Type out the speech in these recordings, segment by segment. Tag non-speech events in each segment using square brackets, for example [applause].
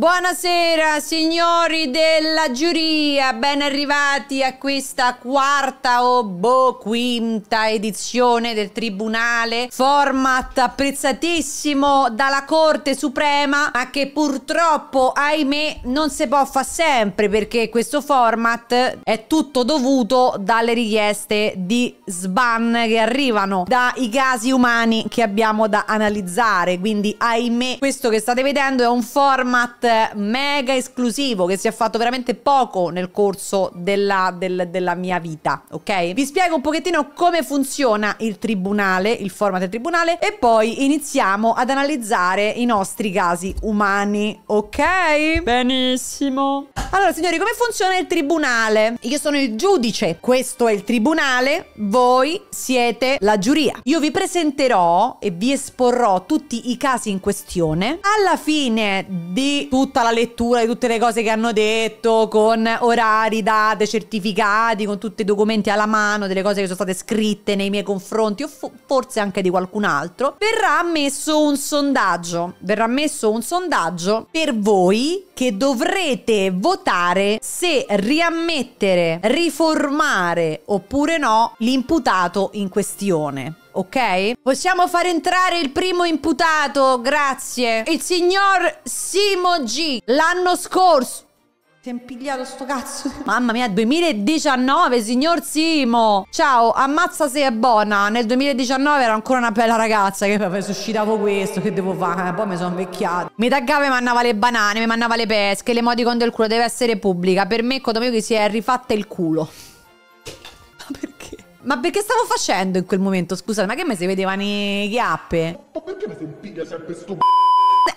Buonasera signori della giuria, ben arrivati a questa quarta o boh quinta edizione del Tribunale, format apprezzatissimo dalla Corte Suprema, ma che purtroppo, ahimè, non si può fare sempre perché questo format è tutto dovuto dalle richieste di sban che arrivano dai casi umani che abbiamo da analizzare, quindi ahimè questo che state vedendo è un format mega esclusivo che si è fatto veramente poco nel corso della, del, della mia vita, ok? Vi spiego un pochettino come funziona il tribunale, il format del tribunale e poi iniziamo ad analizzare i nostri casi umani, ok? Benissimo. Allora, signori, come funziona il tribunale? Io sono il giudice, questo è il tribunale, voi siete la giuria. Io vi presenterò e vi esporrò tutti i casi in questione. Alla fine di tutto tutta la lettura di tutte le cose che hanno detto, con orari, date, certificati, con tutti i documenti alla mano, delle cose che sono state scritte nei miei confronti o fo forse anche di qualcun altro, verrà messo un sondaggio. Verrà messo un sondaggio per voi che dovrete votare se riammettere, riformare oppure no l'imputato in questione ok? Possiamo far entrare il primo imputato, grazie. Il signor Simo G. L'anno scorso. Ti è impigliato sto cazzo. Mamma mia, 2019, signor Simo. Ciao, ammazza se è buona. Nel 2019 ero ancora una bella ragazza che mi suscitavo questo, che devo fare? Poi mi sono invecchiata. Mi taggava e mi mandava le banane, mi mandava le pesche, le modi con del culo. Deve essere pubblica. Per me, Codomio, che si è rifatta il culo. Ma perché stavo facendo in quel momento? Scusate, ma che mi si vedevano i chiappe? Ma perché mi si impiga sempre sto...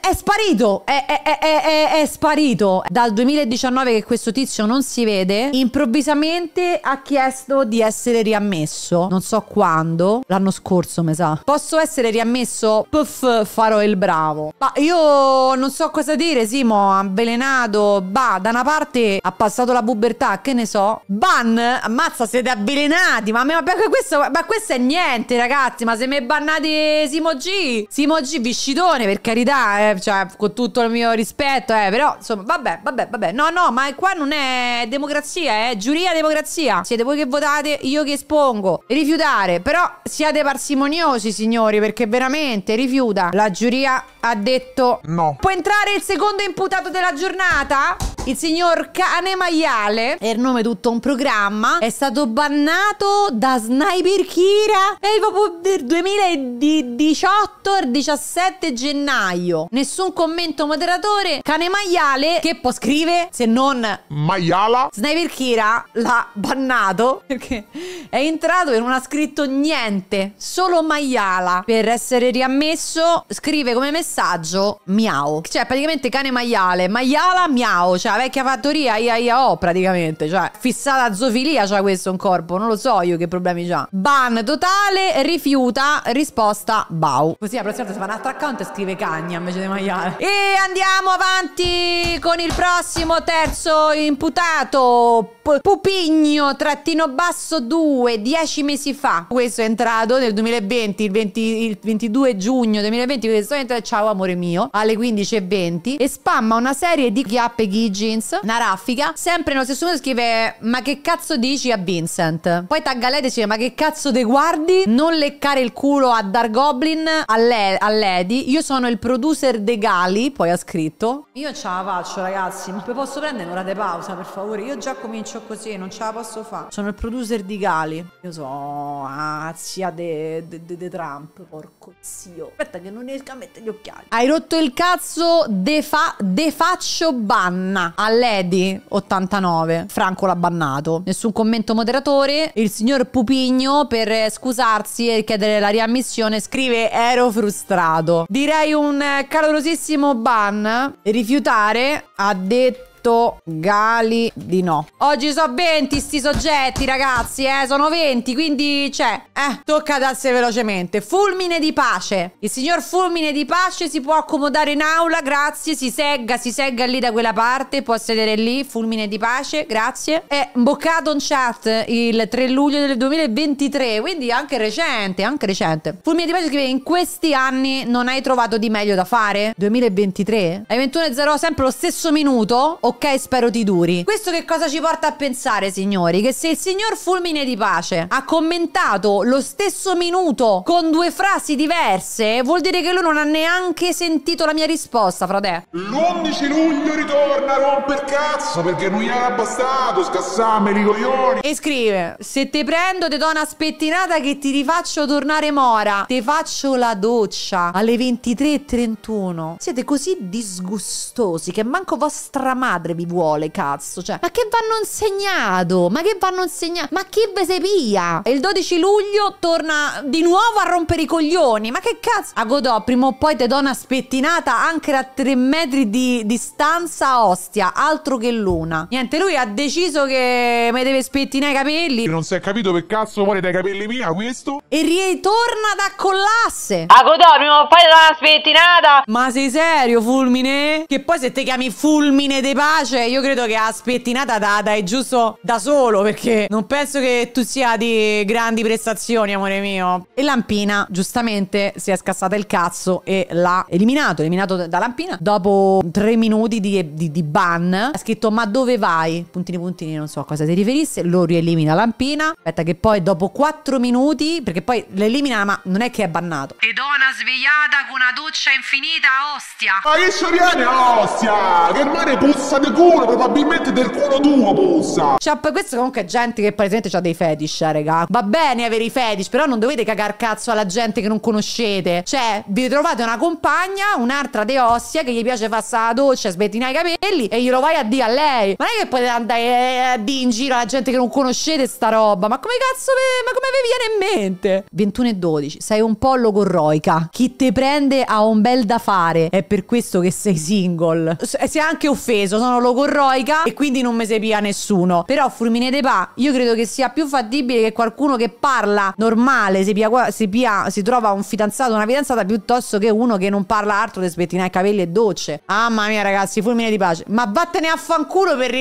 È sparito! È, È, è, è, sparito dal 2019 che questo tizio non si vede, improvvisamente ha chiesto di essere riammesso. Non so quando, l'anno scorso mi sa. Posso essere riammesso? Puff, farò il bravo. Ma io non so cosa dire, Simo, avvelenato. Bah, da una parte ha passato la pubertà, che ne so. Ban, ammazza, siete avvelenati. Ma, me, ma, questo, ma questo è niente, ragazzi. Ma se mi bannate Simo G, Simo G, viscidone per carità, eh, cioè, con tutto il mio rispetto, eh, però insomma, vabbè, vabbè, vabbè. No, no, ma qua non è democrazia, è giuria democrazia. Siete voi che votate, io che espongo. Rifiutare, però siate parsimoniosi, signori, perché veramente rifiuta. La giuria ha detto no. Può entrare il secondo imputato della giornata? Il signor Cane Maiale, è il nome tutto un programma, è stato bannato da Sniper Kira. È proprio del 2018, il 17 gennaio. Nessun commento moderatore. Cane Maiale maiale che può scrivere se non maiala. Sniper Kira l'ha bannato perché è entrato e non ha scritto niente, solo maiala. Per essere riammesso scrive come messaggio miau. Cioè praticamente cane maiale, maiala miau, cioè la vecchia fattoria ia ia o oh, praticamente, cioè fissata zoofilia c'ha questo un corpo, non lo so io che problemi c'ha. Ban totale, rifiuta, risposta bau. Così la prossima volta si fa un altro account e scrive cagna invece di maiale. E andiamo avanti avanti con il prossimo terzo imputato. P Pupigno trattino basso 2, 10 mesi fa. Questo è entrato nel 2020, il, 20, il 22 giugno 2020. Questo è entrato, ciao amore mio, alle 15.20 e spamma una serie di chiappe Giggins, una raffica. Sempre nello stesso modo scrive: Ma che cazzo dici a Vincent? Poi tagga lei e dice: Ma che cazzo te guardi? Non leccare il culo a Dark Goblin, a, le- a Lady. Io sono il producer De Gali. Poi ha scritto: Io ce la faccio ragazzi, ma posso prendere un'ora di pausa per favore? Io già comincio così, non ce la posso fare. Sono il producer di Gali. Io so, ah, zia de, de, de, de Trump, porco zio. Aspetta che non riesco a mettere gli occhiali. Hai rotto il cazzo, de, fa, de faccio banna. A Lady 89, Franco l'ha bannato. Nessun commento moderatore. Il signor Pupigno per scusarsi e chiedere la riammissione scrive ero frustrato. Direi un eh, calorosissimo ban. Rifiuto aiutare, ha detto detto Gali di no. Oggi sono 20 sti soggetti, ragazzi, eh, sono 20, quindi cioè, eh, tocca darsi velocemente. Fulmine di pace. Il signor Fulmine di pace si può accomodare in aula, grazie, si segga, si segga lì da quella parte, può sedere lì, Fulmine di pace, grazie. È boccato in chat il 3 luglio del 2023, quindi anche recente, anche recente. Fulmine di pace scrive in questi anni non hai trovato di meglio da fare? 2023? Ai 21.00 sempre lo stesso minuto? O ok spero ti duri. Questo che cosa ci porta a pensare signori? Che se il signor Fulmine di Pace ha commentato lo stesso minuto con due frasi diverse vuol dire che lui non ha neanche sentito la mia risposta frate. L'11 luglio ritorna a romper cazzo perché non gli era bastato scassarmi i coglioni. E scrive se te prendo te do una spettinata che ti rifaccio tornare mora. Te faccio la doccia alle 23.31. Siete così disgustosi che manco vostra madre madre vi vuole, cazzo. Cioè, ma che vanno insegnato? Ma che vanno insegnato? Ma chi ve se pia? E il 12 luglio torna di nuovo a rompere i coglioni. Ma che cazzo? A Godò, prima o poi te do una spettinata anche a tre metri di distanza, ostia. Altro che luna. Niente, lui ha deciso che mi deve spettinare i capelli. Non si è capito che cazzo vuole dai capelli mia questo. E ritorna da collasse. A Godò, prima o poi te do una spettinata. Ma sei serio, fulmine? Che poi se te chiami fulmine dei pazzi piace, io credo che ha spettinata data è giusto da solo, perché non penso che tu sia di grandi prestazioni, amore mio. E Lampina, giustamente, si è scassata il cazzo e l'ha eliminato, eliminato da Lampina. Dopo tre minuti di, di, di ban, ha scritto ma dove vai? Puntini puntini, non so a cosa ti riferisse, lo rielimina Lampina. Aspetta che poi dopo quattro minuti, perché poi l'elimina ma non è che è bannato. E Edona svegliata con una doccia infinita Ostia. Ma che ci viene Ostia? Che mare puzza grande culo, probabilmente del culo tuo, bussa. Cioè, questo comunque è gente che palesemente ha dei fetish, eh, raga. Va bene avere i fetish, però non dovete cagare cazzo alla gente che non conoscete. Cioè, vi trovate una compagna, un'altra de ossia, che gli piace farsi la doccia, sbettina i capelli e glielo vai a dire a lei. Ma non è che potete andare eh, a dire in giro alla gente che non conoscete sta roba. Ma come cazzo, vi, ma come vi viene in mente? 21 e 12, sei un po' logorroica. Chi te prende ha un bel da fare. È per questo che sei single. Eh, sei anche offeso, sono sono logorroica e quindi non me se pia nessuno. Però Fulmine de Pa, io credo che sia più fattibile che qualcuno che parla normale si, pia, si, pia, si trova un fidanzato, una fidanzata, piuttosto che uno che non parla altro di spettinare capelli e docce. mamma mia ragazzi, fulmine di pace. Ma vattene a fanculo per,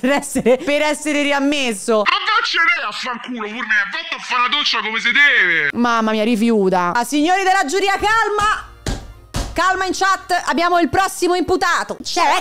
per, essere, per essere riammesso. Ma vaccene a fanculo, fulmine, vattene a fare la doccia come si deve. Mamma mia, rifiuta. Ah, signori della giuria, calma! Calma in chat, abbiamo il prossimo imputato. Che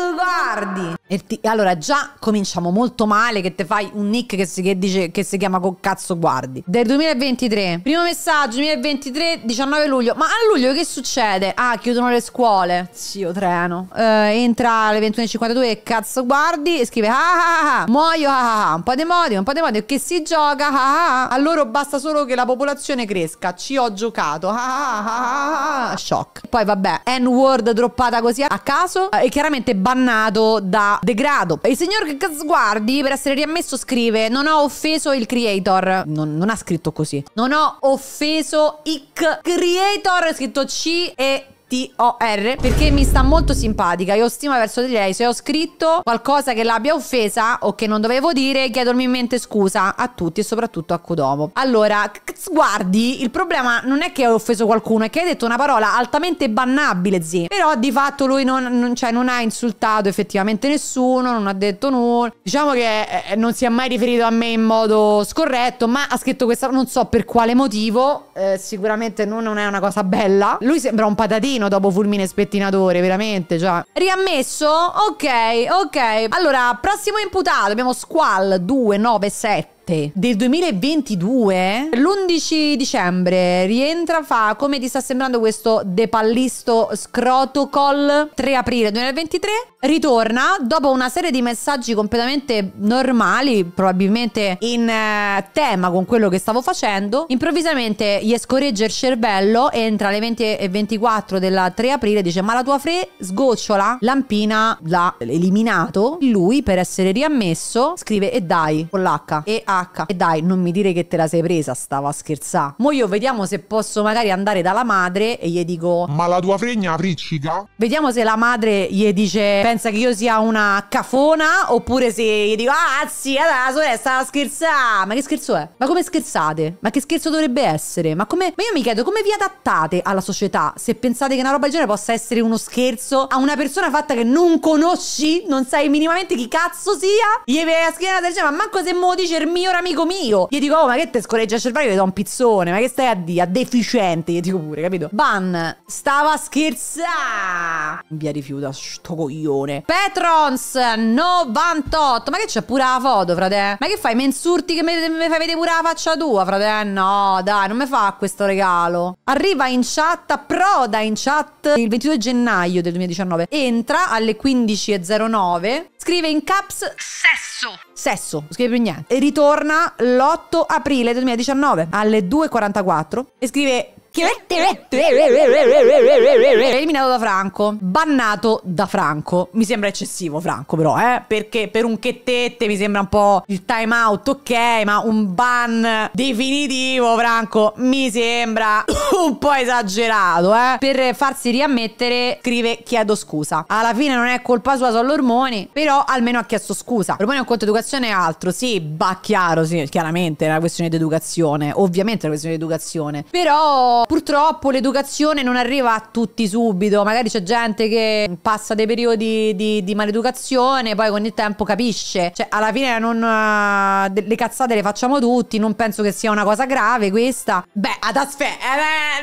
cazzo guardi? Ti, allora già cominciamo molto male che te fai un nick che si, che dice, che si chiama con cazzo guardi. Del 2023. Primo messaggio 2023, 19 luglio. Ma a luglio che succede? Ah, chiudono le scuole. Zio treno. Uh, entra alle 21.52 e cazzo guardi e scrive ah ah ah. Muoio ah ah. Un po' di modi, un po' di modi. Che si gioca ah ah. A loro basta solo che la popolazione cresca. Ci ho giocato. ah ah ah. Shock. Poi vabbè, N-word droppata così a caso. E chiaramente bannato da degrado. E il signor Sguardi, per essere riammesso, scrive: Non ho offeso il creator. Non, non ha scritto così. Non ho offeso il creator. È scritto C e T-O-R perché mi sta molto simpatica e ho stima verso di lei. Se ho scritto qualcosa che l'abbia offesa o che non dovevo dire, chiedo mente scusa a tutti e soprattutto a Kodomo. Allora, guardi, il problema non è che ho offeso qualcuno, è che hai detto una parola altamente bannabile, zii. Però di fatto lui non, non, cioè, non ha insultato effettivamente nessuno, non ha detto nulla. Diciamo che eh, eh, non si è mai riferito a me in modo scorretto, ma ha scritto questa, non so per quale motivo, eh, sicuramente non, non è una cosa bella. Lui sembra un patatino Poverino dopo fulmine spettinatore, veramente, già. Riammesso? Ok, ok. Allora, prossimo imputato, abbiamo Squall 297 7 del 2022, l'11 dicembre rientra, fa come ti sta sembrando questo depallisto scrotocol 3 aprile 2023, ritorna dopo una serie di messaggi completamente normali, probabilmente in eh, tema con quello che stavo facendo, improvvisamente gli scorreggia il cervello entra tra le 20 e 24 del 3 aprile dice ma la tua fre sgocciola, Lampina l'ha eliminato, lui per essere riammesso scrive e dai con l'H e ha sacca. E dai, non mi dire che te la sei presa, stava a scherzare. Mo io vediamo se posso magari andare dalla madre e gli dico... Ma la tua fregna riccica? Vediamo se la madre gli dice, pensa che io sia una cafona, oppure se gli dico, ah sì, allora la sorella stava a scherzare. Ma che scherzo è? Ma come scherzate? Ma che scherzo dovrebbe essere? Ma come... Ma io mi chiedo, come vi adattate alla società se pensate che una roba del genere possa essere uno scherzo a una persona fatta che non conosci, non sai minimamente chi cazzo sia? Gli vedi la schiena del genere, ma manco se mo dice il mio miglior amico mio. Gli dico, oh, ma che te scorreggia il cervello? Gli do un pizzone, ma che stai a dire? deficiente, gli dico pure, capito? Ban, stava scherzando. Via rifiuta, sto coglione. Petrons 98, ma che c'è pure la foto, frate? Ma che fai? Mensurti che mi fai vedere pure la faccia tua, frate? No, dai, non mi fa questo regalo. Arriva in chat, proda in chat il 22 gennaio del 2019. Entra alle 15.09, scrive in caps sesso sesso, non scrive più niente. E ritorna l'8 aprile 2019 alle 2.44 e scrive Eliminato da Franco, bannato da Franco. Mi sembra eccessivo Franco però, eh? Perché per un che tette mi sembra un po' il time out, ok, ma un ban definitivo Franco mi sembra [coughs] un po' esagerato, eh? Per farsi riammettere scrive chiedo scusa. Alla fine non è colpa sua, sono l'ormoni, però almeno ha chiesto scusa. Ormoni è un conto educazione e altro, sì, va chiaro, sì, chiaramente è una questione di educazione, ovviamente è una questione di educazione, però purtroppo l'educazione non arriva a tutti subito, magari c'è gente che passa dei periodi di, di maleducazione, poi con il tempo capisce, cioè alla fine non, eh, le cazzate le facciamo tutti, non penso che sia una cosa grave questa. Beh, ad aspetta,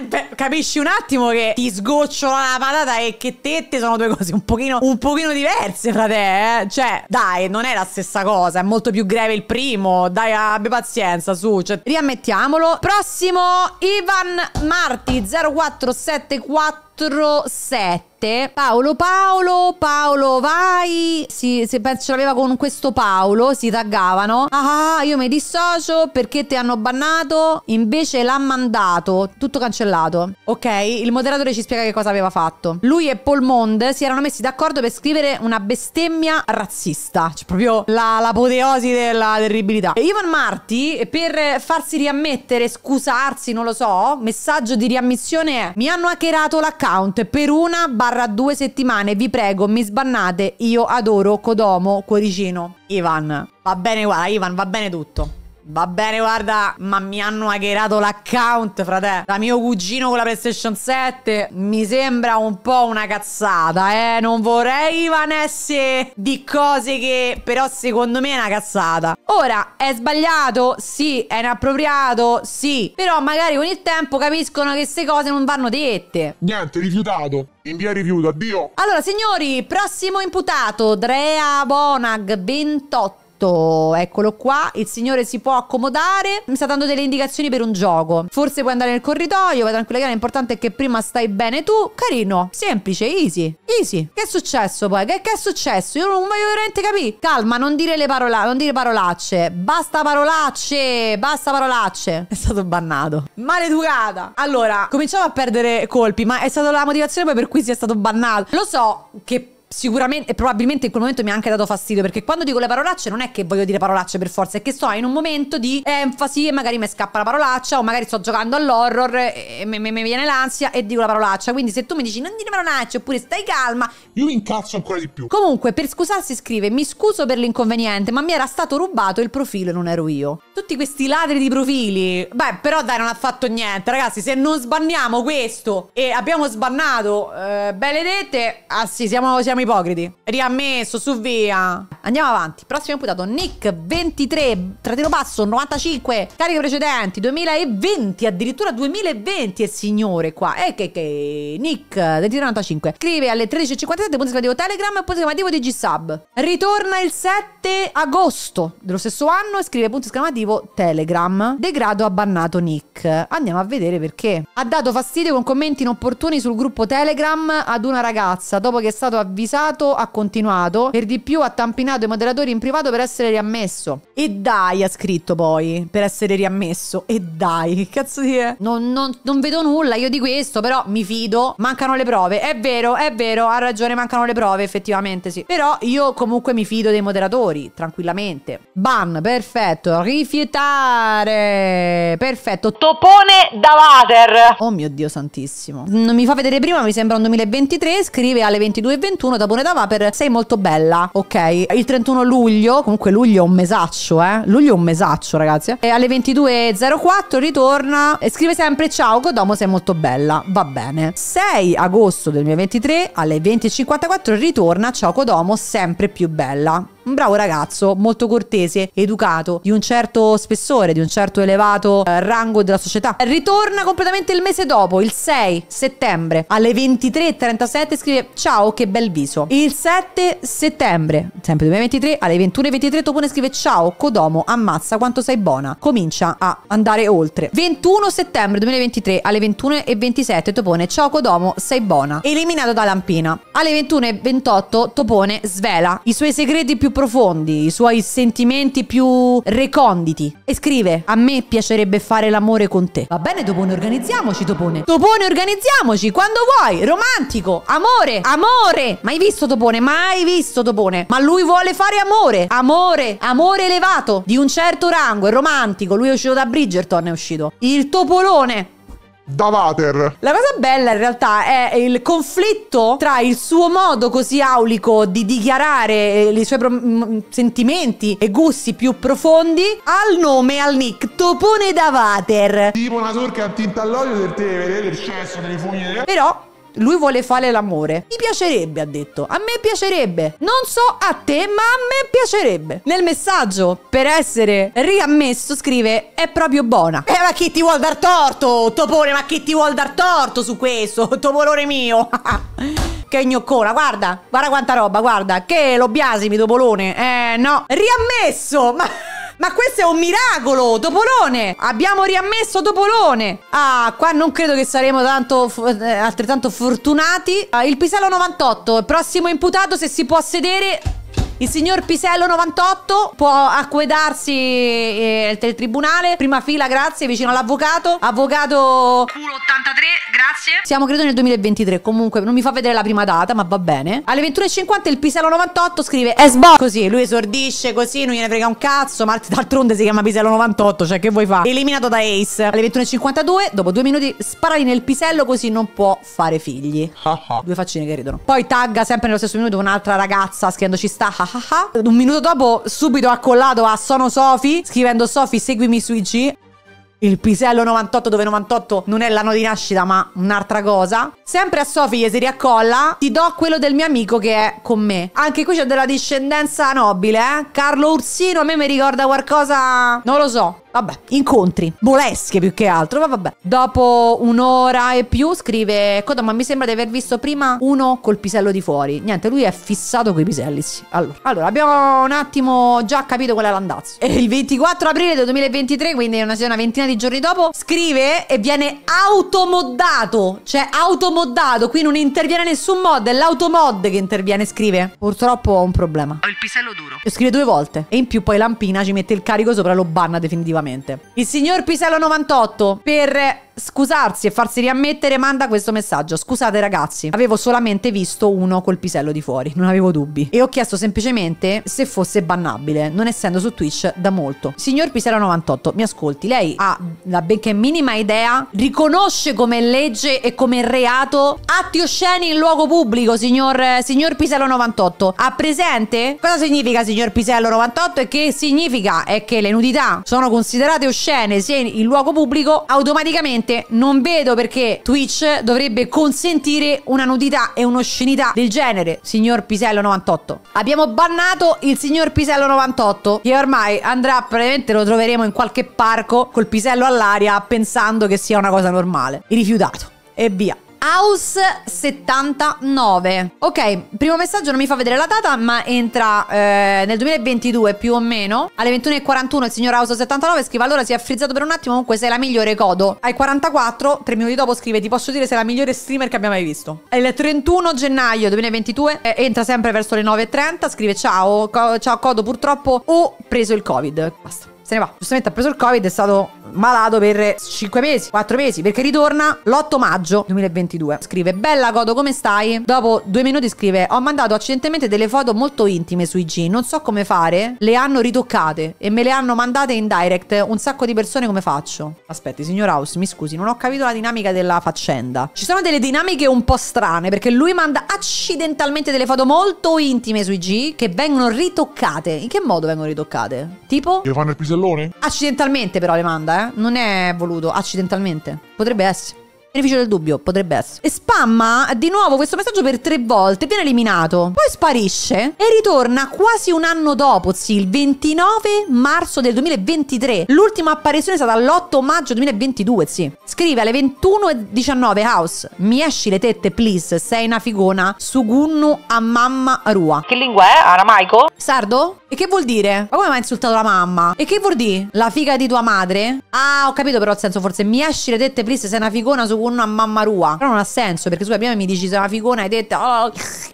eh, capisci un attimo che ti sgocciola la patata e che tette sono due cose un pochino, un pochino diverse fra te, eh? cioè dai, non è la stessa cosa, è molto più grave il primo, dai, abbi pazienza su, cioè riammettiamolo. Prossimo, Ivan Ma Marti 0474 4-7. Paolo, Paolo, Paolo, vai. Si, se penso ce l'aveva con questo Paolo, si taggavano. Ah, io mi dissocio perché ti hanno bannato. Invece l'ha mandato. Tutto cancellato. Ok, il moderatore ci spiega che cosa aveva fatto. Lui e Paul Mond si erano messi d'accordo per scrivere una bestemmia razzista. Cioè, proprio l'apoteosi della terribilità. E Ivan Marti, per farsi riammettere, scusarsi, non lo so, messaggio di riammissione Mi hanno hackerato l'account account per una barra due settimane. Vi prego, mi sbannate. Io adoro Codomo Cuoricino. Ivan. Va bene, guarda, Ivan, va bene tutto. Va bene, guarda, ma mi hanno hackerato l'account, frate. Da mio cugino con la PlayStation 7 mi sembra un po' una cazzata, eh. Non vorrei vanesse di cose che però secondo me è una cazzata. Ora, è sbagliato? Sì. È inappropriato? Sì. Però magari con il tempo capiscono che queste cose non vanno dette. Niente, rifiutato. Invia rifiuto, addio. Allora, signori, prossimo imputato, Drea Bonag, 28 fatto, eccolo qua, il signore si può accomodare, mi sta dando delle indicazioni per un gioco. Forse puoi andare nel corridoio, vai tranquilla, l'importante è che prima stai bene tu. Carino, semplice, easy, easy. Che è successo poi? Che, che è successo? Io non voglio veramente capire. Calma, non dire le parolacce, non dire parolacce. Basta parolacce, basta parolacce. È stato bannato. Maleducata. Allora, cominciamo a perdere colpi, ma è stata la motivazione poi per cui si è stato bannato. Lo so che sicuramente e probabilmente in quel momento mi ha anche dato fastidio perché quando dico le parolacce non è che voglio dire parolacce per forza è che sto in un momento di enfasi e magari mi scappa la parolaccia o magari sto giocando all'horror e mi viene l'ansia e dico la parolaccia quindi se tu mi dici non dire parolacce oppure stai calma io mi incazzo ancora di più comunque per scusarsi scrive mi scuso per l'inconveniente ma mi era stato rubato il profilo e non ero io tutti questi ladri di profili beh però dai non ha fatto niente ragazzi se non sbanniamo questo e abbiamo sbannato eh, benedette ah sì siamo, siamo siamo ipocriti. Riammesso, su via. Andiamo avanti. Prossimo imputato, Nick 23, trattino basso, 95, cariche precedenti, 2020, addirittura 2020 e signore qua. E eh, che che, Nick 2395, scrive alle 13.57, punto esclamativo Telegram punto esclamativo DigiSub. Ritorna il 7 agosto dello stesso anno e scrive punto esclamativo Telegram. Degrado abbannato Nick. Andiamo a vedere perché. Ha dato fastidio con commenti inopportuni sul gruppo Telegram ad una ragazza dopo che è stato avvisato avvisato, ha continuato, per di più ha tampinato i moderatori in privato per essere riammesso. E dai, ha scritto poi, per essere riammesso. E dai, che cazzo di è? Non, non, non vedo nulla io di questo, però mi fido, mancano le prove. È vero, è vero, ha ragione, mancano le prove, effettivamente sì. Però io comunque mi fido dei moderatori, tranquillamente. Ban, perfetto, rifiutare, perfetto. Topone da water. Oh mio Dio santissimo. Non mi fa vedere prima, mi sembra un 2023, scrive alle 22.21 31 da Bonedava per Sei molto bella, ok? Il 31 luglio, comunque luglio è un mesaccio, eh? Luglio è un mesaccio, ragazzi. Eh? E alle 22.04 ritorna e scrive sempre ciao, Godomo sei molto bella, va bene. 6 agosto del 2023 alle 20.54 ritorna ciao Codomo sempre più bella un bravo ragazzo, molto cortese, educato, di un certo spessore, di un certo elevato eh, rango della società. Ritorna completamente il mese dopo, il 6 settembre, alle 23.37 scrive ciao che bel viso. Il 7 settembre, sempre 2023, alle 21.23 Topone scrive ciao Codomo, ammazza quanto sei buona. Comincia a andare oltre. 21 settembre 2023, alle 21.27 Topone ciao Codomo, sei buona. Eliminato da Lampina. Alle 21.28 Topone svela i suoi segreti più profondi, i suoi sentimenti più reconditi. E scrive: A me piacerebbe fare l'amore con te. Va bene, Topone, organizziamoci, Topone. Topone, organizziamoci quando vuoi. Romantico, amore, amore. Mai visto Topone, mai visto Topone. Ma lui vuole fare amore, amore, amore elevato, di un certo rango, è romantico. Lui è uscito da Bridgerton, è uscito. Il Topolone. Davater. La cosa bella in realtà è il conflitto tra il suo modo così aulico di dichiarare eh, i suoi pro- mm, mm, sentimenti e gusti più profondi al nome, al nick Topone Davater. Tipo una turca a tinta all'olio per te, vedete il cesso, delle fogne. Però lui vuole fare l'amore. Mi piacerebbe, ha detto. A me piacerebbe. Non so a te, ma a me piacerebbe. Nel messaggio, per essere riammesso, scrive, è proprio buona. Eh, ma chi ti vuol dar torto? Topone, ma chi ti vuol dar torto su questo? [laughs] Topolone mio. [laughs] che gnoccona, guarda, guarda quanta roba, guarda, che lo biasimi, topolone. Eh, no. Riammesso, ma... Ma questo è un miracolo, Topolone! Abbiamo riammesso Topolone! Ah, qua non credo che saremo tanto, eh, altrettanto fortunati. Ah, il Pisello 98, prossimo imputato se si può sedere... Il signor Pisello 98 può acquedarsi eh, tribunale. Prima fila, grazie, vicino all'avvocato. Avvocato culo 83, grazie. Siamo credo nel 2023, comunque non mi fa vedere la prima data, ma va bene. Alle 21:50 il Pisello 98 scrive "Esbo". Così lui esordisce così, non gliene frega un cazzo, ma d'altronde si chiama Pisello 98, cioè che vuoi fare? Eliminato da Ace. Alle 21:52, dopo due minuti spara nel pisello così non può fare figli. due faccine che ridono. Poi tagga sempre nello stesso minuto un'altra ragazza ci sta ah ah ah. Un minuto dopo subito accollato a Sono Sofi, scrivendo Sofi seguimi su IG. Il pisello 98 dove 98 non è l'anno di nascita ma un'altra cosa. Sempre a Sofi Sofie si riaccolla, ti do quello del mio amico che è con me. Anche qui c'è della discendenza nobile, eh. Carlo Ursino a me mi ricorda qualcosa... Non lo so. Vabbè, incontri, molesche più che altro, ma vabbè. Dopo un'ora e più scrive, Coda, ma mi sembra di aver visto prima uno col pisello di fuori. Niente, lui è fissato coi piselli, sì. Allora, allora abbiamo un attimo già capito qual è l'andazzo. E il 24 aprile del 2023, quindi una, una ventina di giorni dopo, scrive e viene automoddato. Cioè, automoddato, qui non interviene nessun mod, è l'automod che interviene, scrive. Purtroppo ho un problema. Ho il pisello duro. E scrive due volte. E in più poi Lampina ci mette il carico sopra e lo banna definitivamente assolutamente. Il signor Pisello 98 per scusarsi e farsi riammettere manda questo messaggio. Scusate ragazzi, avevo solamente visto uno col pisello di fuori, non avevo dubbi. E ho chiesto semplicemente se fosse bannabile, non essendo su Twitch da molto. Signor Pisello 98, mi ascolti, lei ha la benché minima idea, riconosce come legge e come reato atti osceni in luogo pubblico, signor, signor Pisello 98. Ha presente? Cosa significa signor Pisello 98 e che significa? È che le nudità sono considerate oscene se in luogo pubblico automaticamente sinceramente non vedo perché Twitch dovrebbe consentire una nudità e un'oscenità del genere, signor Pisello 98. Abbiamo bannato il signor Pisello 98 che ormai andrà, probabilmente lo troveremo in qualche parco col pisello all'aria pensando che sia una cosa normale. Rifiutato. E via. House 79. Ok, primo messaggio non mi fa vedere la data, ma entra eh, nel 2022 più o meno. Alle 21.41 il signor House 79 scrive allora si è frizzato per un attimo, comunque sei la migliore codo. Ai 44, tre minuti dopo scrive ti posso dire sei la migliore streamer che abbia mai visto. È Il 31 gennaio 2022 eh, entra sempre verso le 9.30, scrive ciao, co ciao codo purtroppo ho preso il covid. Basta se ne va. Giustamente ha preso il Covid, è stato malato per 5 mesi, 4 mesi, perché ritorna l'8 maggio 2022. Scrive, bella Godo, come stai? Dopo due minuti scrive, ho mandato accidentalmente delle foto molto intime sui G, non so come fare, le hanno ritoccate e me le hanno mandate in direct un sacco di persone, come faccio? Aspetti, signor House, mi scusi, non ho capito la dinamica della faccenda. Ci sono delle dinamiche un po' strane, perché lui manda accidentalmente delle foto molto intime sui G che vengono ritoccate. In che modo vengono ritoccate? Tipo? Che fanno il pisellone? Accidentalmente però le manda, eh? Non è voluto, accidentalmente. Potrebbe essere. Beneficio del dubbio, potrebbe essere. E spamma di nuovo questo messaggio per tre volte, viene eliminato, poi sparisce e ritorna quasi un anno dopo, sì, il 29 marzo del 2023. L'ultima apparizione è stata l'8 maggio 2022, sì. Scrive alle 21.19 House, mi esci le tette, please, sei una figona, Sugunnu a mamma rua. Che lingua è? Aramaico? Sardo? E che vuol dire? Ma come mi ha insultato la mamma? E che vuol dire? La figa di tua madre? Ah, ho capito però il senso, forse mi esci le tette, please, sei una figona su una mamma rua. Però non ha senso, perché scusa, prima mi dici sei una figona e tette... Oh.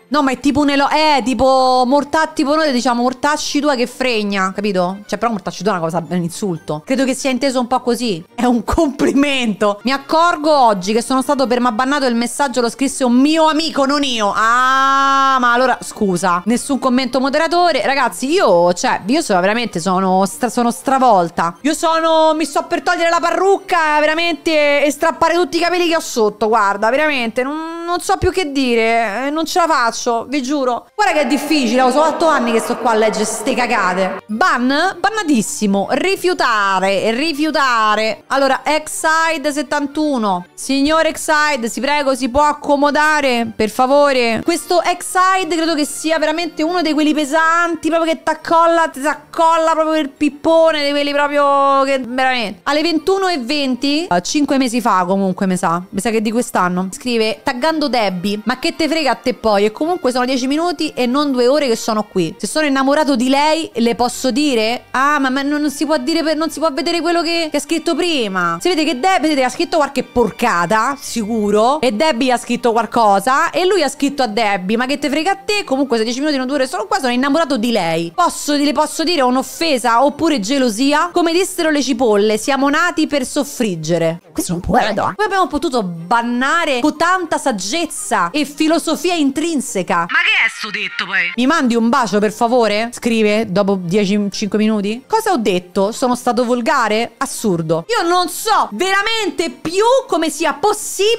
No, ma è tipo un elo... Eh, tipo mortà, tipo noi diciamo mortacci tua che fregna, capito? Cioè, però mortacci tua è una cosa, è un insulto. Credo che sia inteso un po' così. È un complimento. Mi accorgo oggi che sono stato permabannato e il messaggio lo scrisse un mio amico, non io. Ah, ma allora, scusa. Nessun commento moderatore. Ragazzi, io io, cioè, io sono veramente sono, stra, sono stravolta. Io sono, mi sto per togliere la parrucca, veramente, e strappare tutti i capelli che ho sotto, guarda, veramente, non, non so più che dire, eh, non ce la faccio, vi giuro. Guarda che è difficile, ho solo 8 anni che sto qua a leggere ste cagate. Ban, bannatissimo, rifiutare, rifiutare. Allora, Exide 71, Signore Exide, si prego, si può accomodare, per favore. Questo Exide credo che sia veramente uno dei quelli pesanti, proprio che t'accolla, ti s'accolla proprio il pippone di quelli proprio che veramente. Alle 21.20, 5 eh, mesi fa comunque mi sa, mi sa che di quest'anno, scrive taggando Debbie, ma che te frega a te poi? E comunque sono 10 minuti e non due ore che sono qui. Se sono innamorato di lei, le posso dire? Ah, ma, ma non, si può dire, per, non si può vedere quello che, che ha scritto prima. Si vede che Debbie ha scritto qualche porcata, sicuro, e Debbie ha scritto qualcosa e lui ha scritto a Debbie, ma che te frega a te? Comunque se 10 minuti non due ore sono qua, sono innamorato di lei posso, le posso dire un'offesa oppure gelosia? Come dissero le cipolle, siamo nati per soffriggere. Questo non può, madonna. Come abbiamo potuto bannare con tanta saggezza e filosofia intrinseca? Ma che è sto detto poi? Mi mandi un bacio per favore? Scrive dopo 10-5 minuti. Cosa ho detto? Sono stato volgare? Assurdo. Io non so veramente più come sia possibile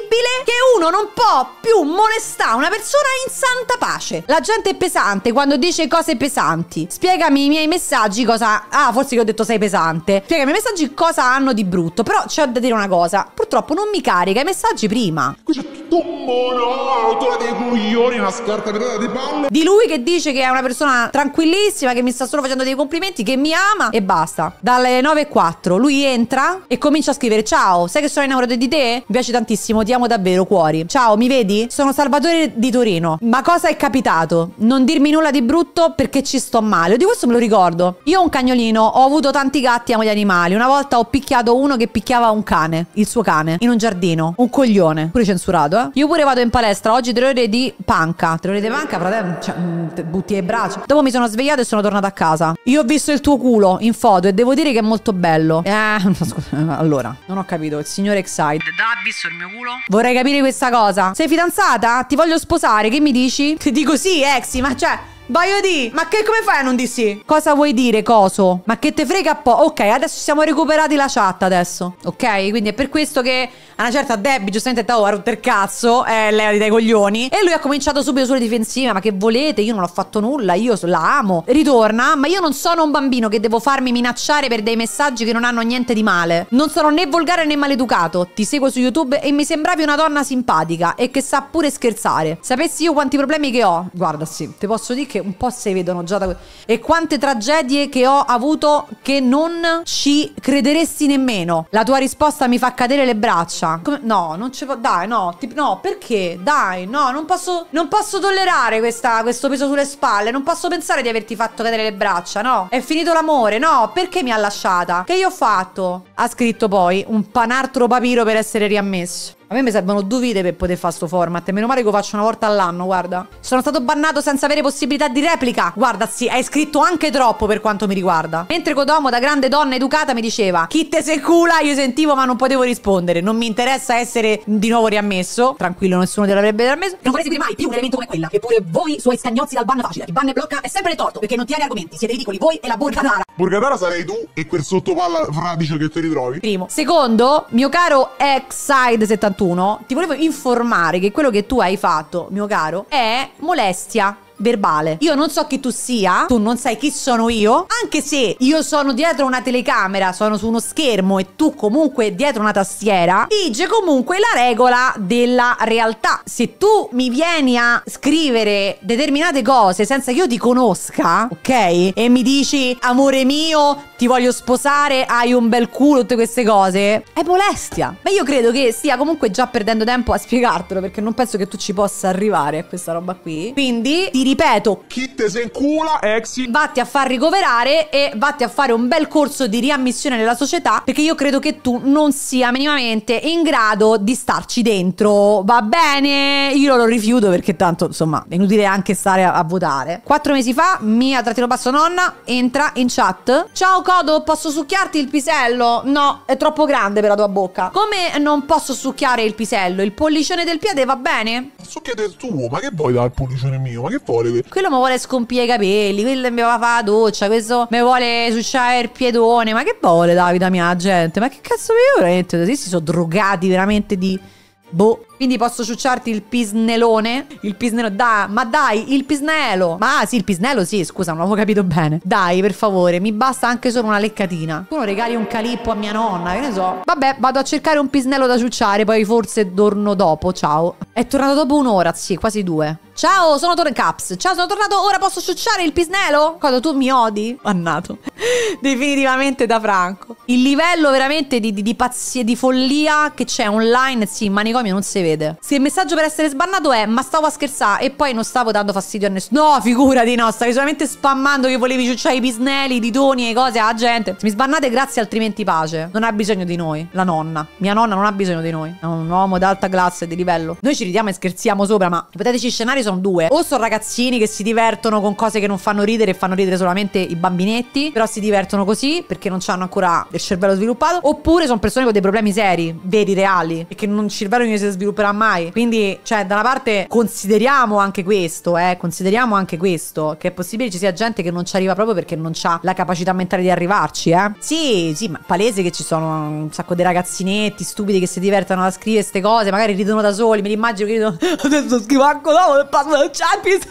che uno non può più molestare una persona in santa pace. La gente è pesante quando dice cose pesanti spiegami i miei messaggi cosa... Ah, forse che ho detto sei pesante. Spiegami i miei messaggi cosa hanno di brutto. Però c'è da dire una cosa. Purtroppo non mi carica i messaggi prima. Qui C'è tutto un monotono dei coglioni, una scarta scartapetata di palle. Di lui che dice che è una persona tranquillissima, che mi sta solo facendo dei complimenti, che mi ama e basta. Dalle 9.04 lui entra e comincia a scrivere Ciao, sai che sono innamorato di te? Mi piace tantissimo, ti amo davvero, cuori. Ciao, mi vedi? Sono Salvatore di Torino. Ma cosa è capitato? Non dirmi nulla di brutto perché ci sto male animale. Di questo me lo ricordo. Io ho un cagnolino, ho avuto tanti gatti, amo gli animali. Una volta ho picchiato uno che picchiava un cane, il suo cane, in un giardino. Un coglione, pure censurato, eh. Io pure vado in palestra, oggi tre ore di panca. Tre ore di panca, fratello, cioè, mm, butti le braccia. Dopo mi sono svegliato e sono tornata a casa. Io ho visto il tuo culo in foto e devo dire che è molto bello. Eh, [laughs] scusa, allora, non ho capito. Il signore Excite. Da, ha visto il mio culo? Vorrei capire questa cosa. Sei fidanzata? Ti voglio sposare, che mi dici? Ti dico sì, Exi, ma cioè... Voglio di? ma che come fai a non di sì? Cosa vuoi dire, coso? Ma che te frega po'? Ok, adesso siamo recuperati la chat adesso. Ok, quindi è per questo che a una certa Debbie giustamente ha detto, oh, rotto il cazzo, eh, lei dai coglioni. E lui ha cominciato subito sulle difensive, ma che volete? Io non ho fatto nulla, io la amo. Ritorna, ma io non sono un bambino che devo farmi minacciare per dei messaggi che non hanno niente di male. Non sono né volgare né maleducato. Ti seguo su YouTube e mi sembravi una donna simpatica e che sa pure scherzare. Sapessi io quanti problemi che ho. Guarda, sì, ti posso dire che un po' si vedono già da... E quante tragedie che ho avuto che non ci crederesti nemmeno. La tua risposta mi fa cadere le braccia. Come... No, non ci può... Dai, no, ti... no, perché? Dai, no, non posso, non posso tollerare questa, questo peso sulle spalle. Non posso pensare di averti fatto cadere le braccia, no? È finito l'amore, no? Perché mi ha lasciata? Che io ho fatto? Ha scritto poi un panartro papiro per essere riammesso. A me mi servono due vite per poter fare sto format. E meno male che lo faccio una volta all'anno, guarda. Sono stato bannato senza avere possibilità di replica. Guarda, sì, hai scritto anche troppo per quanto mi riguarda. Mentre Kodomo, da grande donna educata, mi diceva: Chi te se cula? Io sentivo, ma non potevo rispondere. Non mi interessa essere di nuovo riammesso. Tranquillo, nessuno te l'avrebbe riammesso. Non vorrei seguire mai più un elemento come quella. Che pure voi, suoi scagnozzi dal banno facile. Il Chi banne blocca è sempre torto perché non tiene argomenti. Siete ridicoli voi e la Burgatara. Burgatara sarei tu e quel sottopalla fradicio che ti ritrovi. Primo. Secondo, mio caro Exide 71 41 ti volevo informare che quello che tu hai fatto, mio caro, è molestia verbale. Io non so chi tu sia, tu non sai chi sono io, anche se io sono dietro una telecamera, sono su uno schermo e tu comunque dietro una tastiera, vige comunque la regola della realtà. Se tu mi vieni a scrivere determinate cose senza che io ti conosca, ok? E mi dici amore mio, ti voglio sposare, hai un bel culo, tutte queste cose, è molestia. Ma io credo che stia comunque già perdendo tempo a spiegartelo perché non penso che tu ci possa arrivare a questa roba qui. Quindi ti ripeto, chi te se incula, exi, vatti a far ricoverare e vatti a fare un bel corso di riammissione nella società perché io credo che tu non sia minimamente in grado di starci dentro. Va bene, io lo rifiuto perché tanto, insomma, è inutile anche stare a, a votare. Quattro mesi fa, mia trattino basso nonna entra in chat. Ciao Codo, posso succhiarti il pisello? No, è troppo grande per la tua bocca. Come non posso succhiare il pisello? Il pollicione del piede va bene? Succhiate il tuo, ma che vuoi dal pollicione mio? Ma che vuoi? alcolici. Quello mi vuole scompire i capelli, quello mi va a fare la doccia, questo mi vuole succiare il piedone. Ma che vuole Davide, mia, gente? Ma che cazzo vi volete? Sì, si sono drogati veramente di Boh. Quindi posso ciucciarti il pisnelone? Il pisnello, da, ma dai, il pisnello. Ma ah, sì, il pisnello, sì, scusa, non avevo capito bene. Dai, per favore, mi basta anche solo una leccatina. Tu non regali un calippo a mia nonna, che ne so. Vabbè, vado a cercare un pisnello da ciucciare, poi forse torno dopo, ciao. È tornato dopo un'ora, sì, quasi due. Ciao, sono tornato Caps. Ciao, sono tornato, ora posso ciucciare il pisnello? Cosa, tu mi odi? Mannato definitivamente da Franco. Il livello veramente di, di, di pazzia, di follia che c'è online, sì, in manicomio non si vede. Se il messaggio per essere sbannato è ma stavo a scherzare e poi non stavo dando fastidio a nessuno. No, figurati, no, stavi solamente spammando che volevi ciucciare i pisnelli, i ditoni e cose alla gente. mi sbannate, grazie, altrimenti pace. Non ha bisogno di noi, la nonna. Mia nonna non ha bisogno di noi. È un uomo d'alta classe, di livello. Noi ci ridiamo e scherziamo sopra, ma ipotetici scenari sono due. O sono ragazzini che si divertono con cose che non fanno ridere e fanno ridere solamente i bambinetti, però si divertono divertono così perché non hanno ancora il cervello sviluppato, oppure sono persone con dei problemi seri, veri, reali, e che non, il cervello non si svilupperà mai. Quindi, cioè, da una parte consideriamo anche questo, eh, consideriamo anche questo, che è possibile ci sia gente che non ci arriva proprio perché non ha la capacità mentale di arrivarci, eh. Sì, sì, ma palese che ci sono un sacco di ragazzinetti stupidi che si divertono a scrivere queste cose, magari ridono da soli, me li immagino che ridono, [laughs] adesso scrivo anche dopo e passo del Champions, [laughs]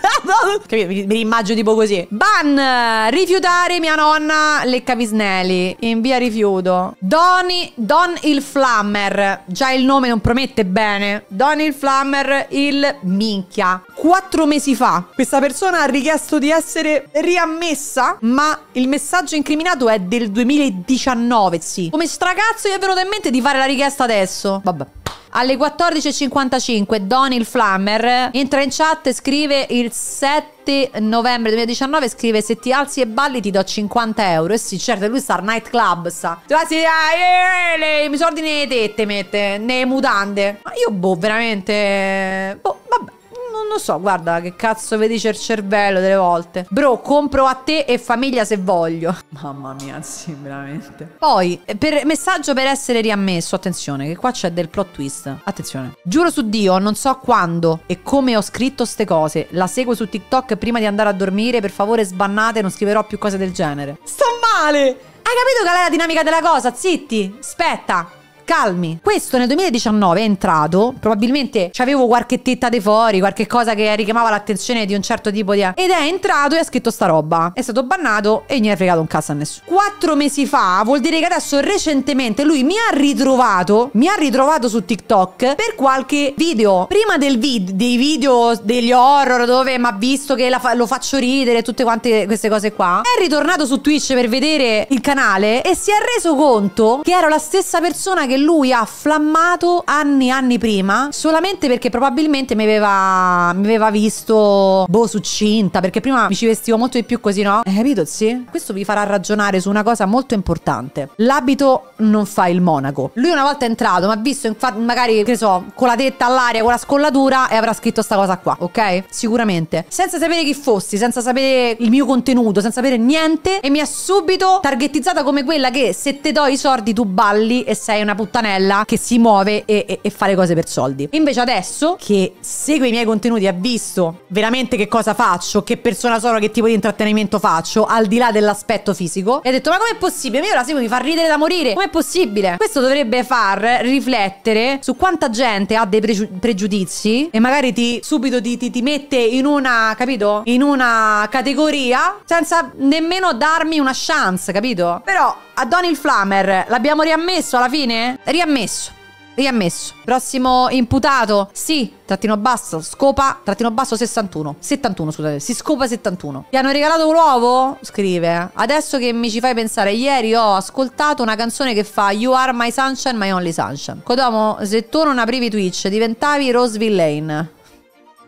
capito? mi, li immagino tipo così. Ban, rifiutare mia nonna Leccavisnelli in via Rifiuto. Doni, Don il Flammer. Già il nome non promette bene. Don il Flammer, il minchia. Quattro mesi fa questa persona ha richiesto di essere riammessa, ma il messaggio incriminato è del 2019, sì. Come stracazzo gli è venuto in mente di fare la richiesta adesso? Vabbè. Alle 14.55 Donil Flammer entra in chat e scrive il 7 novembre 2019 scrive se ti alzi e balli ti do 50 euro e sì certo lui sta al nightclub sa ah, sì, ah, eh, eh mi soldi nelle tette mette nelle mutande ma io boh veramente boh vabbè non lo so, guarda che cazzo vi dice il cervello delle volte. Bro, compro a te e famiglia se voglio. [laughs] Mamma mia, sì, veramente. Poi, eh, per, messaggio per essere riammesso, attenzione, che qua c'è del plot twist. Attenzione. Giuro su Dio, non so quando e come ho scritto ste cose. La seguo su TikTok prima di andare a dormire, per favore sbannate, non scriverò più cose del genere. Sto male! Hai capito qual è la dinamica della cosa? Zitti, aspetta calmi. Questo nel 2019 è entrato, probabilmente avevo qualche tetta di fuori, qualche cosa che richiamava l'attenzione di un certo tipo di... Ed è entrato e ha scritto sta roba. È stato bannato e non ha fregato un cazzo a nessuno. Quattro mesi fa, vuol dire che adesso recentemente lui mi ha ritrovato, mi ha ritrovato su TikTok per qualche video. Prima del vid- dei video degli horror dove mi ha visto che fa lo faccio ridere, e tutte quante queste cose qua, è ritornato su Twitch per vedere il canale e si è reso conto che ero la stessa persona che che lui ha flammato anni e anni prima solamente perché probabilmente mi aveva, mi aveva visto boh succinta perché prima mi ci vestivo molto di più così no? Hai eh, capito sì? Questo vi farà ragionare su una cosa molto importante. L'abito non fa il monaco. Lui una volta è entrato ma ha visto infatti magari che so con la tetta all'aria con la scollatura e avrà scritto sta cosa qua ok? Sicuramente. Senza sapere chi fossi senza sapere il mio contenuto senza sapere niente e mi ha subito targetizzata come quella che se te do i soldi tu balli e sei una puttanella che si muove e, e, e fa le cose per soldi. Invece adesso che segue i miei contenuti e ha visto veramente che cosa faccio, che persona sono, che tipo di intrattenimento faccio, al di là dell'aspetto fisico, e ha detto ma com'è possibile? Io la seguo, mi fa ridere da morire, com'è possibile? Questo dovrebbe far riflettere su quanta gente ha dei pregi pregiudizi e magari ti subito ti, ti, ti mette in una, capito? In una categoria senza nemmeno darmi una chance, capito? Però a Donil Flammer. L'abbiamo riammesso alla fine? Riammesso. Riammesso. Prossimo imputato. Sì, trattino basso, scopa, trattino basso 61. 71, scusate, si scopa 71. Ti hanno regalato un uovo? Scrive. Adesso che mi ci fai pensare, ieri ho ascoltato una canzone che fa You are my sunshine, my only sunshine. Codomo, se tu non aprivi Twitch, diventavi Roseville Lane.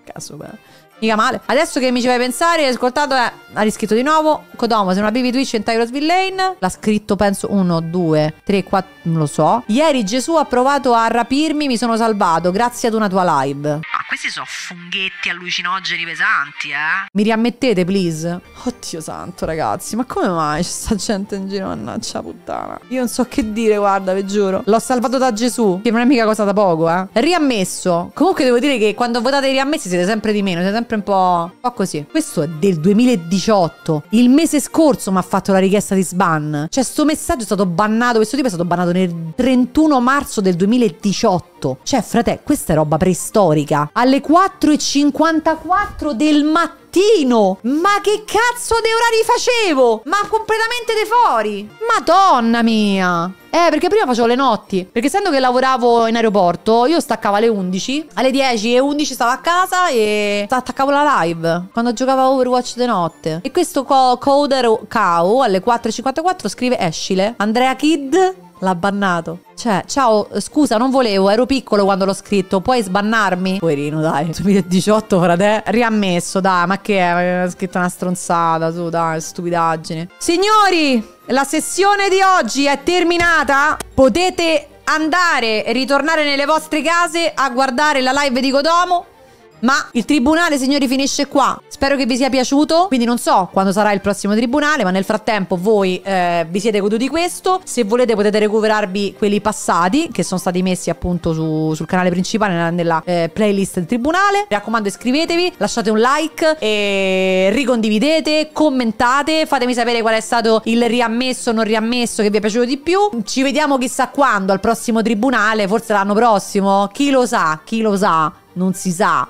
Caso, beh. Mica male. Adesso che mi ci fai pensare, ascoltato Eh, ha riscritto di nuovo. Kodomo, se non abbivi Twitch in Tyros Villain. L'ha scritto, penso, 1, 2, 3, 4, non lo so. Ieri Gesù ha provato a rapirmi, mi sono salvato grazie ad una tua live questi sono funghetti allucinogeni pesanti, eh. Mi riammettete, please? Oddio santo, ragazzi, ma come mai c'è sta gente in giro, mannaggia puttana. Io non so che dire, guarda, vi giuro. L'ho salvato da Gesù, che non è mica cosa da poco, eh. Riammesso. Comunque devo dire che quando votate i riammessi siete sempre di meno, siete sempre un po'... un po' così. Questo è del 2018. Il mese scorso mi ha fatto la richiesta di sban. Cioè, sto messaggio è stato bannato, questo tipo è stato bannato nel 31 marzo del 2018. Cioè, frate, questa è roba preistorica alle 4.54 del mattino ma che cazzo di orari facevo? Ma completamente de fuori! Madonna mia! Eh, perché prima facevo le notti. Perché essendo che lavoravo in aeroporto, io staccavo alle 11. Alle 10 e 11 stavo a casa e attaccavo la live. Quando giocavo Overwatch di notte. E questo co coder cow alle 4.54 scrive Escile. Andrea Kid L'ha bannato. Cioè, ciao, scusa, non volevo, ero piccolo quando l'ho scritto, puoi sbannarmi? Poverino, dai. 2018, [laughs] frate. Riammesso, dai, ma che è? Ha scritto una stronzata, su, dai, stupidaggine. Signori, la sessione di oggi è terminata. Potete andare e ritornare nelle vostre case a guardare la live di Godomo. Ma il tribunale, signori, finisce qua. Spero che vi sia piaciuto. Quindi non so quando sarà il prossimo tribunale, ma nel frattempo voi eh, vi siete goduti questo. Se volete potete recuperarvi quelli passati che sono stati messi appunto su, sul canale principale nella, nella eh, playlist del tribunale. Mi raccomando, iscrivetevi, lasciate un like e ricondividete, commentate, fatemi sapere qual è stato il riammesso o non riammesso che vi è piaciuto di più. Ci vediamo chissà quando al prossimo tribunale, forse l'anno prossimo, chi lo sa, chi lo sa, non si sa.